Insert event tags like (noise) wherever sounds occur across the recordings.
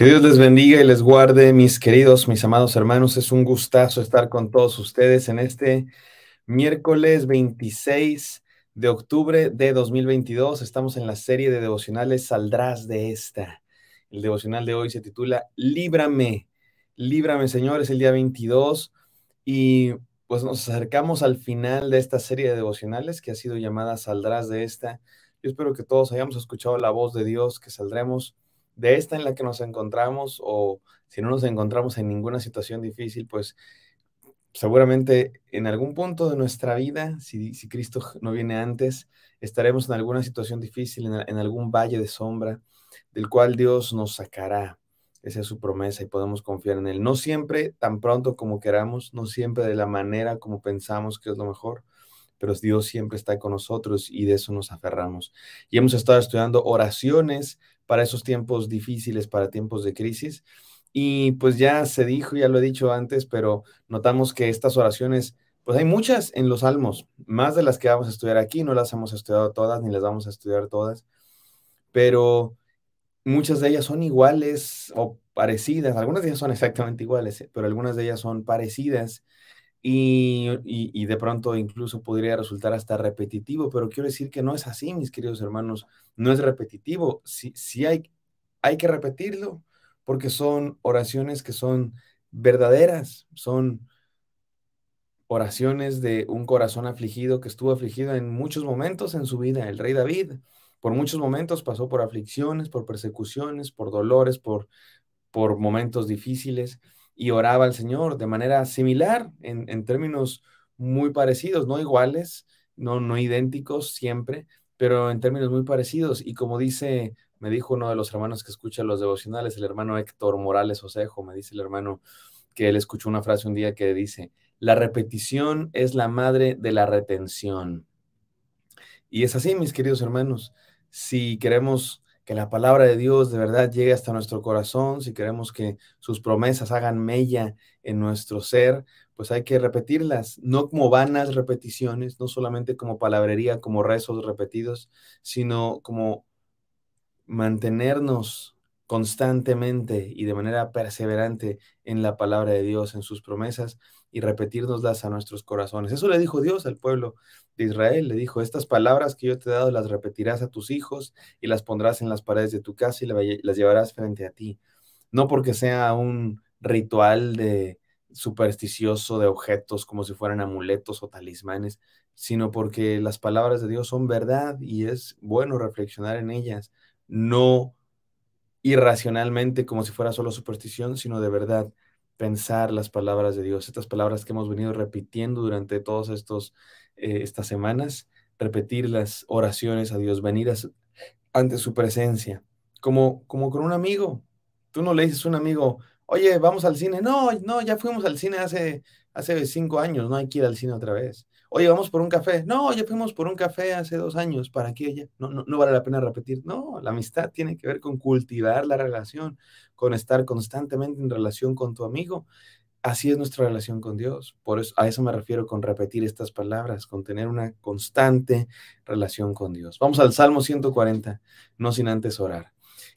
Que Dios les bendiga y les guarde, mis queridos, mis amados hermanos. Es un gustazo estar con todos ustedes en este miércoles 26 de octubre de 2022. Estamos en la serie de devocionales Saldrás de esta. El devocional de hoy se titula Líbrame, líbrame Señor, es el día 22 y pues nos acercamos al final de esta serie de devocionales que ha sido llamada Saldrás de esta. Yo espero que todos hayamos escuchado la voz de Dios, que saldremos de esta en la que nos encontramos o si no nos encontramos en ninguna situación difícil, pues seguramente en algún punto de nuestra vida, si, Cristo no viene antes, estaremos en alguna situación difícil, en algún valle de sombra, del cual Dios nos sacará. Esa es su promesa y podemos confiar en Él. No siempre tan pronto como queramos, no siempre de la manera como pensamos que es lo mejor, pero Dios siempre está con nosotros y de eso nos aferramos. Y hemos estado estudiando oraciones para esos tiempos difíciles, para tiempos de crisis. Y pues ya se dijo, ya lo he dicho antes, pero notamos que estas oraciones, pues hay muchas en los salmos, más de las que vamos a estudiar aquí, no las hemos estudiado todas ni las vamos a estudiar todas, pero muchas de ellas son iguales o parecidas, algunas de ellas son exactamente iguales, pero algunas de ellas son parecidas y, de pronto incluso podría resultar hasta repetitivo, pero quiero decir que no es así, mis queridos hermanos, no es repetitivo, sí, hay, hay que repetirlo, porque son oraciones que son verdaderas, son oraciones de un corazón afligido que estuvo afligido en muchos momentos en su vida, el rey David. Por muchos momentos pasó por aflicciones, por persecuciones, por dolores, por momentos difíciles y oraba al Señor de manera similar, en, términos muy parecidos, no iguales, no, no idénticos siempre, pero en términos muy parecidos. Y como dice, me dijo uno de los hermanos que escucha los devocionales, el hermano Héctor Morales Osejo, me dice el hermano que él escuchó una frase un día que dice, la repetición es la madre de la retención. Y es así, mis queridos hermanos, si queremos que la palabra de Dios de verdad llegue hasta nuestro corazón, si queremos que sus promesas hagan mella en nuestro ser, pues hay que repetirlas, no como vanas repeticiones, no solamente como palabrería, como rezos repetidos, sino como mantenernos constantemente y de manera perseverante en la palabra de Dios, en sus promesas, y repetirnoslas a nuestros corazones. Eso le dijo Dios al pueblo de Israel, le dijo, estas palabras que yo te he dado las repetirás a tus hijos y las pondrás en las paredes de tu casa y las llevarás frente a ti. No porque sea un ritual de supersticioso de objetos como si fueran amuletos o talismanes, sino porque las palabras de Dios son verdad y es bueno reflexionar en ellas, no irracionalmente como si fuera solo superstición, sino de verdad pensar las palabras de Dios, estas palabras que hemos venido repitiendo durante todas eh, estas semanas, repetir las oraciones a Dios, venir ante su presencia, como, como con un amigo. Tú no le dices a un amigo, oye, vamos al cine. No, no, ya fuimos al cine hace, hace cinco años, no hay que ir al cine otra vez oye, vamos por un café. No, ya fuimos por un café hace dos años, ¿para qué No, no, no, vale la pena repetir. No, la amistad tiene que ver con cultivar la relación, con estar constantemente en relación con tu amigo. Así es nuestra relación con Dios. Por eso, a eso me refiero con repetir estas palabras, con tener una constante relación con Dios. Vamos al Salmo 140, no sin antes orar.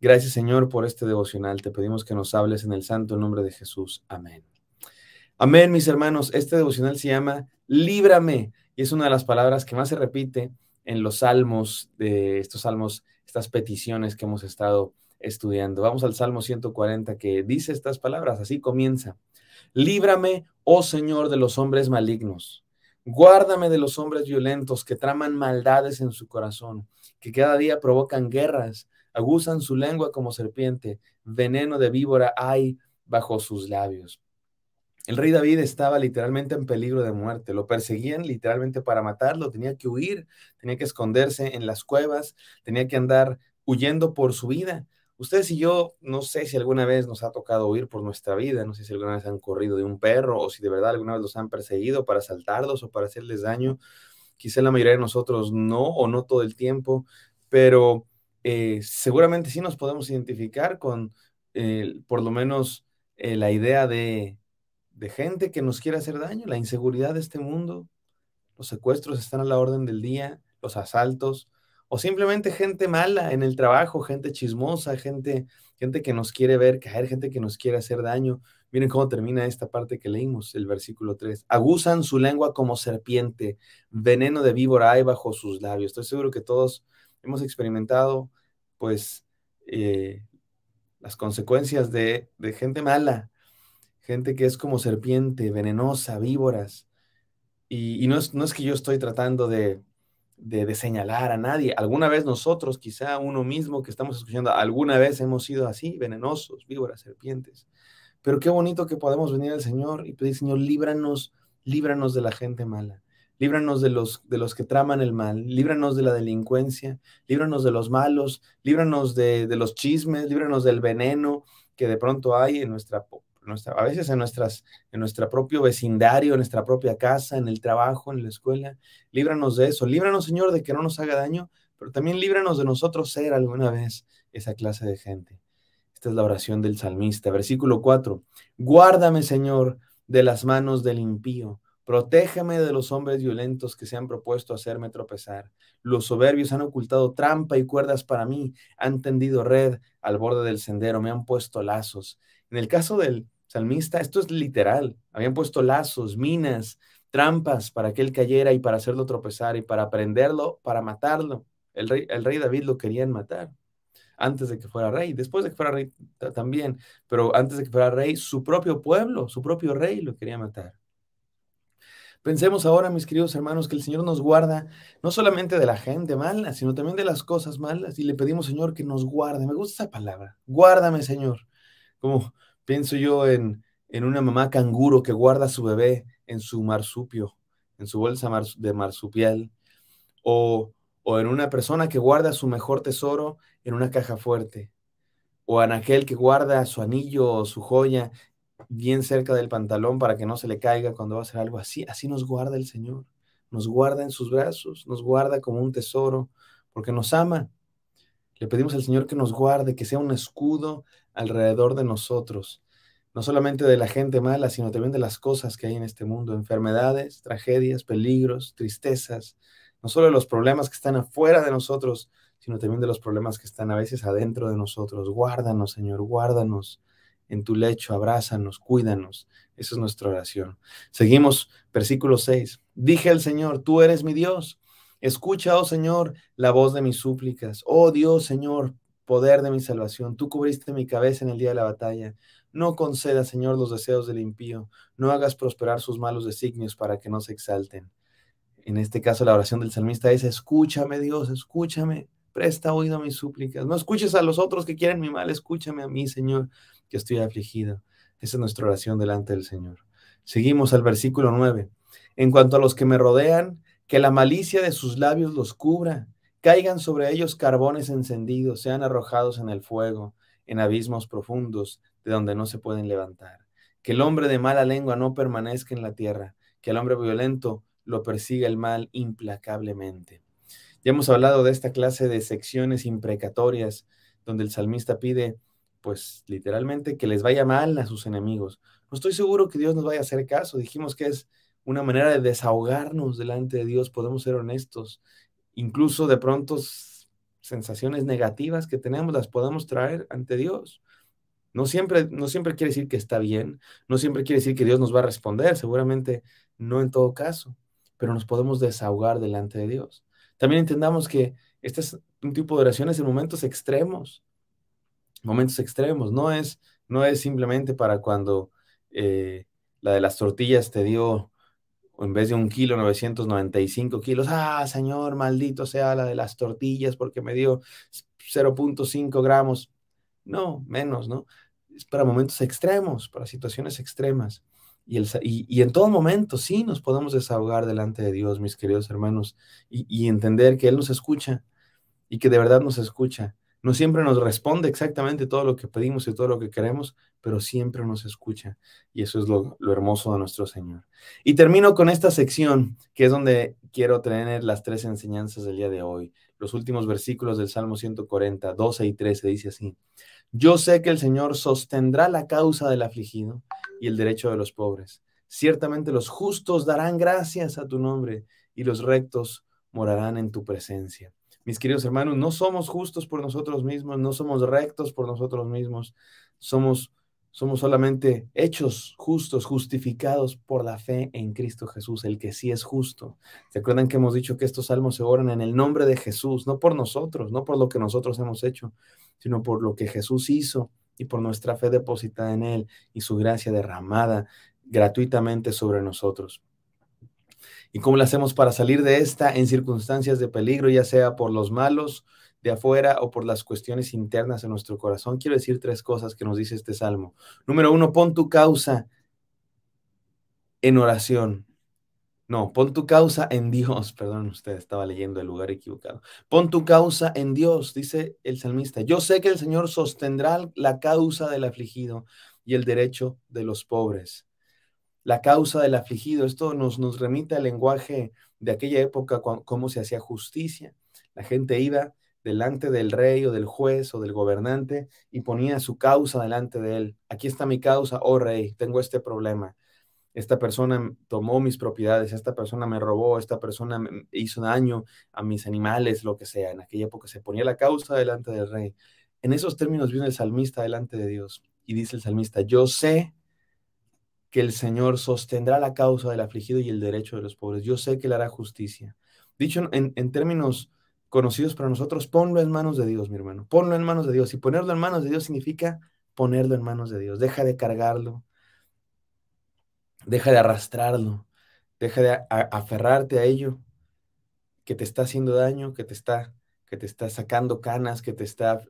Gracias Señor por este devocional. Te pedimos que nos hables en el santo nombre de Jesús. Amén. Amén, mis hermanos. Este devocional se llama Líbrame y es una de las palabras que más se repite en los salmos de estos salmos, estas peticiones que hemos estado estudiando. Vamos al Salmo 140 que dice estas palabras, así comienza. Líbrame, oh Señor, de los hombres malignos. Guárdame de los hombres violentos que traman maldades en su corazón, que cada día provocan guerras, aguzan su lengua como serpiente, veneno de víbora hay bajo sus labios. El rey David estaba literalmente en peligro de muerte. Lo perseguían literalmente para matarlo. Tenía que huir, tenía que esconderse en las cuevas, tenía que andar huyendo por su vida. Ustedes y yo, no sé si alguna vez nos ha tocado huir por nuestra vida, no sé si alguna vez han corrido de un perro o si de verdad alguna vez los han perseguido para saltarlos o para hacerles daño. Quizá la mayoría de nosotros no o no todo el tiempo, pero eh, seguramente sí nos podemos identificar con eh, por lo menos eh, la idea de de gente que nos quiere hacer daño, la inseguridad de este mundo, los secuestros están a la orden del día, los asaltos, o simplemente gente mala en el trabajo, gente chismosa, gente, gente que nos quiere ver caer, gente que nos quiere hacer daño. Miren cómo termina esta parte que leímos, el versículo 3. Agusan su lengua como serpiente, veneno de víbora hay bajo sus labios. Estoy seguro que todos hemos experimentado, pues, eh, las consecuencias de, de gente mala, gente que es como serpiente, venenosa, víboras. Y, no, es, que yo estoy tratando de, de, señalar a nadie. Alguna vez nosotros, quizá uno mismo que estamos escuchando, alguna vez hemos sido así, venenosos, víboras, serpientes. Pero qué bonito que podemos venir al Señor y pedir, Señor, líbranos, líbranos de la gente mala. Líbranos de los, de los que traman el mal, líbranos de la delincuencia, líbranos de los malos, líbranos de, de los chismes, líbranos del veneno que de pronto hay en nuestra a veces en, nuestras, en nuestro propio vecindario, en nuestra propia casa, en el trabajo, en la escuela. Líbranos de eso. Líbranos, Señor, de que no nos haga daño, pero también líbranos de nosotros ser alguna vez esa clase de gente. Esta es la oración del salmista. Versículo 4. Guárdame, Señor, de las manos del impío. Protégeme de los hombres violentos que se han propuesto hacerme tropezar. Los soberbios han ocultado trampa y cuerdas para mí, han tendido red al borde del sendero, me han puesto lazos. En el caso del, salmista, esto es literal. Habían puesto lazos, minas, trampas para que él cayera y para hacerlo tropezar y para prenderlo, para matarlo. El rey, el rey David lo querían matar antes de que fuera rey, después de que fuera rey también, pero antes de que fuera rey, su propio pueblo, su propio rey lo quería matar. Pensemos ahora, mis queridos hermanos, que el Señor nos guarda no solamente de la gente mala, sino también de las cosas malas. Y le pedimos, Señor, que nos guarde. Me gusta esa palabra. Guárdame, Señor. Como, Pienso yo en, una mamá canguro que guarda a su bebé en su marsupio, en su bolsa de marsupial, o, o en una persona que guarda su mejor tesoro en una caja fuerte, o en aquel que guarda su anillo o su joya bien cerca del pantalón para que no se le caiga cuando va a hacer algo así. Así nos guarda el Señor, nos guarda en sus brazos, nos guarda como un tesoro, porque nos ama le pedimos al Señor que nos guarde, que sea un escudo alrededor de nosotros, no solamente de la gente mala, sino también de las cosas que hay en este mundo, enfermedades, tragedias, peligros, tristezas, no solo de los problemas que están afuera de nosotros, sino también de los problemas que están a veces adentro de nosotros. Guárdanos, Señor, guárdanos en tu lecho, abrázanos, cuídanos. Esa es nuestra oración. Seguimos, versículo 6. Dije al Señor, tú eres mi Dios Escucha, oh Señor, la voz de mis súplicas. Oh Dios, Señor, poder de mi salvación. Tú cubriste mi cabeza en el día de la batalla. No conceda, Señor, los deseos del impío. No hagas prosperar sus malos designios para que no se exalten. En este caso, la oración del salmista es, escúchame, Dios, escúchame. Presta oído a mis súplicas. No escuches a los otros que quieren mi mal. Escúchame a mí, Señor, que estoy afligido. Esa es nuestra oración delante del Señor. Seguimos al versículo 9. En cuanto a los que me rodean, que la malicia de sus labios los cubra, caigan sobre ellos carbones encendidos, sean arrojados en el fuego, en abismos profundos, de donde no se pueden levantar. Que el hombre de mala lengua no permanezca en la tierra, que el hombre violento lo persiga el mal implacablemente. Ya hemos hablado de esta clase de secciones imprecatorias, donde el salmista pide, pues literalmente, que les vaya mal a sus enemigos. No estoy seguro que Dios nos vaya a hacer caso. Dijimos que es una manera de desahogarnos delante de Dios, podemos ser honestos. Incluso de pronto sensaciones negativas que tenemos las podemos traer ante Dios. No siempre, no siempre quiere decir que está bien, no siempre quiere decir que Dios nos va a responder, seguramente no en todo caso, pero nos podemos desahogar delante de Dios. También entendamos que este es un tipo de oraciones en momentos extremos, momentos extremos, no es, no es simplemente para cuando eh, la de las tortillas te dio en vez de un kilo, 995 kilos. Ah, Señor, maldito sea la de las tortillas porque me dio 0.5 gramos. No, menos, ¿no? Es para momentos extremos, para situaciones extremas. Y, el, y, en todo momento, sí, nos podemos desahogar delante de Dios, mis queridos hermanos, y, y entender que Él nos escucha y que de verdad nos escucha no siempre nos responde exactamente todo lo que pedimos y todo lo que queremos, pero siempre nos escucha. Y eso es lo, hermoso de nuestro Señor. Y termino con esta sección, que es donde quiero tener las tres enseñanzas del día de hoy. Los últimos versículos del Salmo 140, 12 y 13 dice así. Yo sé que el Señor sostendrá la causa del afligido y el derecho de los pobres. Ciertamente los justos darán gracias a tu nombre y los rectos morarán en tu presencia mis queridos hermanos, no somos justos por nosotros mismos, no somos rectos por nosotros mismos, somos, somos solamente hechos justos, justificados por la fe en Cristo Jesús, el que sí es justo. ¿Se acuerdan que hemos dicho que estos salmos se oran en el nombre de Jesús, no por nosotros, no por lo que nosotros hemos hecho, sino por lo que Jesús hizo y por nuestra fe depositada en Él y su gracia derramada gratuitamente sobre nosotros. ¿Y cómo lo hacemos para salir de esta en circunstancias de peligro, ya sea por los malos de afuera o por las cuestiones internas en nuestro corazón? Quiero decir tres cosas que nos dice este salmo. Número uno, pon tu causa en oración. No, pon tu causa en Dios. (laughs) Perdón, usted estaba leyendo el lugar equivocado. Pon tu causa en Dios, dice el salmista. Yo sé que el Señor sostendrá la causa del afligido y el derecho de los pobres la causa del afligido. Esto nos, nos remite al lenguaje de aquella época, cómo se hacía justicia. La gente iba delante del rey o del juez o del gobernante y ponía su causa delante de él. Aquí está mi causa, oh rey, tengo este problema. Esta persona tomó mis propiedades, esta persona me robó, esta persona hizo daño a mis animales, lo que sea. En aquella época se ponía la causa delante del rey. En esos términos viene el salmista delante de Dios y dice el salmista, yo sé que el Señor sostendrá la causa del afligido y el derecho de los pobres. Yo sé que le hará justicia. Dicho en, términos conocidos para nosotros, ponlo en manos de Dios, mi hermano. Ponlo en manos de Dios. Y ponerlo en manos de Dios significa ponerlo en manos de Dios. Deja de cargarlo. Deja de arrastrarlo. Deja de aferrarte a ello que te está haciendo daño, que te está, que te está sacando canas, que te está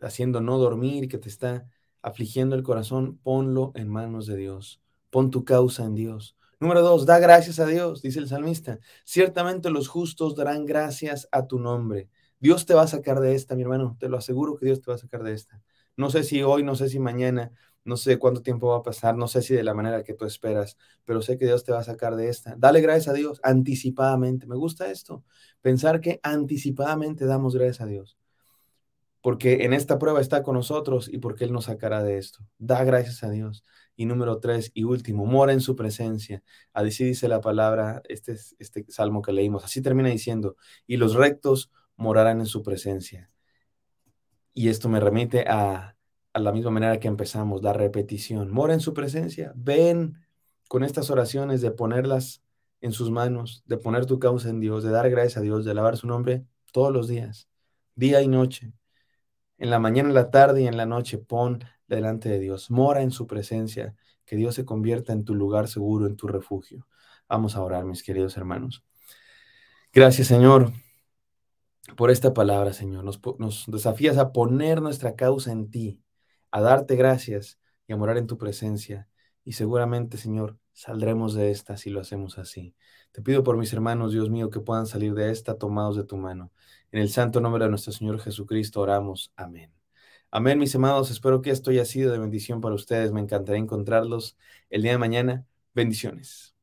haciendo no dormir, que te está afligiendo el corazón, ponlo en manos de Dios. Pon tu causa en Dios. Número dos, da gracias a Dios, dice el salmista. Ciertamente los justos darán gracias a tu nombre. Dios te va a sacar de esta, mi hermano. Te lo aseguro que Dios te va a sacar de esta. No sé si hoy, no sé si mañana, no sé cuánto tiempo va a pasar, no sé si de la manera que tú esperas, pero sé que Dios te va a sacar de esta. Dale gracias a Dios anticipadamente. Me gusta esto, pensar que anticipadamente damos gracias a Dios porque en esta prueba está con nosotros y porque Él nos sacará de esto. Da gracias a Dios. Y número tres y último, mora en su presencia. Así dice la palabra, este, este salmo que leímos, así termina diciendo, y los rectos morarán en su presencia. Y esto me remite a, a la misma manera que empezamos, la repetición. Mora en su presencia, ven con estas oraciones de ponerlas en sus manos, de poner tu causa en Dios, de dar gracias a Dios, de alabar su nombre todos los días, día y noche, en la mañana, en la tarde y en la noche pon delante de Dios. Mora en su presencia. Que Dios se convierta en tu lugar seguro, en tu refugio. Vamos a orar, mis queridos hermanos. Gracias, Señor, por esta palabra, Señor. Nos, desafías a poner nuestra causa en ti, a darte gracias y a morar en tu presencia. Y seguramente, Señor, Saldremos de esta si lo hacemos así. Te pido por mis hermanos, Dios mío, que puedan salir de esta tomados de tu mano. En el santo nombre de nuestro Señor Jesucristo oramos. Amén. Amén, mis amados. Espero que esto haya sido de bendición para ustedes. Me encantaría encontrarlos el día de mañana. Bendiciones.